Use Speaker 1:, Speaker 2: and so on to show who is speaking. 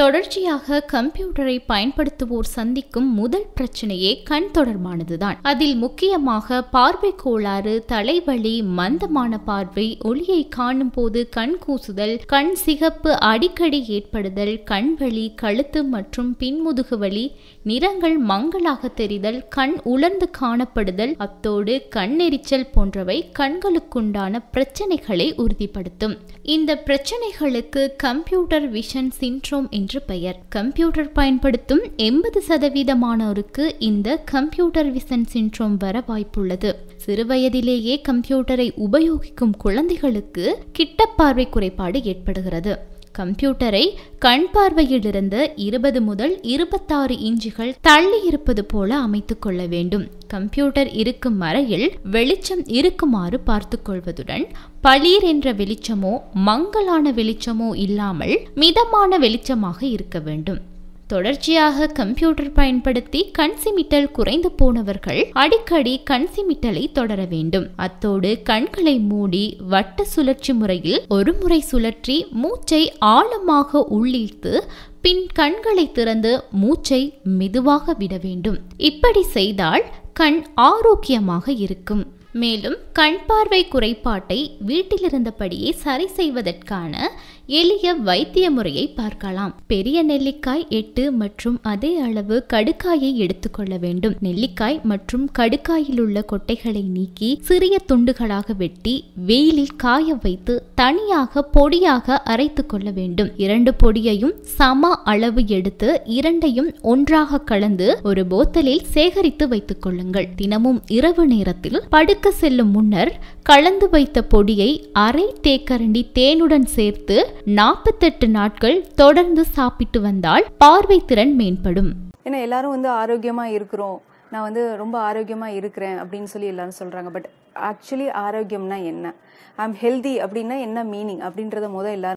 Speaker 1: தொடர்ச்சியாக கம்ப்யூட்டரை பயன்படுத்துவோர் சந்திக்கும் முதல் பிரச்சனையே கண் தொடர்பானதுதான் அதில் முக்கியமாக பார்வை கோளாறு தலைவலி மந்தமான பார்வை ஒளியை காணும் போது கண் கூசுதல் கண் சிகப்பு அடிக்கடி ஏற்படுதல் கண் வலி கழுத்து மற்றும் பின்முதுகு வலி நிறங்கள் மங்களாக தெரிதல் கண் உலர்ந்து காணப்படுதல் அத்தோடு கண் எரிச்சல் போன்றவை கண்களுக்குண்டான பிரச்சனைகளை உறுதிப்படுத்தும் இந்த பிரச்சனைகளுக்கு கம்ப்யூட்டர் விஷன் சின்ட்ரோம் என்று பெயர் கம்ப்யூட்டர் பயன்படுத்தும் எண்பது சதவீதமானோருக்கு இந்த கம்ப்யூட்டர் விசன் சின்ட்ரோம் வர வாய்ப்புள்ளது சிறுவயதிலேயே கம்ப்யூட்டரை உபயோகிக்கும் குழந்தைகளுக்கு கிட்ட பார்வை குறைபாடு ஏற்படுகிறது கம்ப்யூட்டரை கண் பார்வையிலிருந்து இருபது முதல் இருபத்தாறு இன்ச்சுகள் தள்ளி இருப்பது போல அமைத்துக் கொள்ள வேண்டும் கம்ப்யூட்டர் இருக்கும் வரையில் வெளிச்சம் இருக்குமாறு பார்த்து கொள்வதுடன் பளீர் என்ற வெளிச்சமோ மங்கலான வெளிச்சமோ இல்லாமல் மிதமான வெளிச்சமாக இருக்க வேண்டும் தொடர்ச்சியாக கம்ப்யூட்டர் பயன்படுத்தி கண் சிமிட்டல் குறைந்து போனவர்கள் அடிக்கடி கண் சிமிட்டலை தொடர வேண்டும் அத்தோடு கண்களை மூடி வட்ட சுழற்சி முறையில் ஒருமுறை சுழற்றி மூச்சை ஆழமாக உள்ளிழ்த்து பின் கண்களை திறந்து மூச்சை மெதுவாக விட வேண்டும் இப்படி செய்தால் கண் ஆரோக்கியமாக இருக்கும் மேலும் கண் பார்வை குறைபாட்டை வீட்டிலிருந்தபடியே சரி செய்வதற்கான எளிய வைத்திய முறையை பார்க்கலாம் பெரிய நெல்லிக்காய் எட்டு மற்றும் அதே அளவு கடுக்காயை எடுத்துக்கொள்ள வேண்டும் நெல்லிக்காய் மற்றும் கடுக்காயில் உள்ள கொட்டைகளை நீக்கி சிறிய துண்டுகளாக வெட்டி வெயிலில் காய வைத்து தனியாக பொடியாக அரைத்து கொள்ள வேண்டும் இரண்டு பொடியையும் சம அளவு எடுத்து இரண்டையும் ஒன்றாக கலந்து ஒரு போத்தலில் சேகரித்து வைத்துக் கொள்ளுங்கள் தினமும் இரவு நேரத்தில் படுக்க கலக்க செல்லும் முன்னர் கலந்து வைத்த பொடியை அரை தேக்கரண்டி தேனுடன் சேர்த்து நாற்பத்தெட்டு நாட்கள் தொடர்ந்து சாப்பிட்டு வந்தால் பார்வை திறன் மேம்படும்
Speaker 2: ஏன்னா எல்லாரும் வந்து ஆரோக்கியமா இருக்கிறோம் நான் வந்து ரொம்ப ஆரோக்கியமா இருக்கிறேன் அப்படின்னு சொல்லி எல்லாரும் சொல்றாங்க பட் ஆக்சுவலி ஆரோக்கியம்னா என்ன ஐ எம் ஹெல்தி அப்படின்னா என்ன மீனிங் அப்படின்றத முதல் எல்லாரும்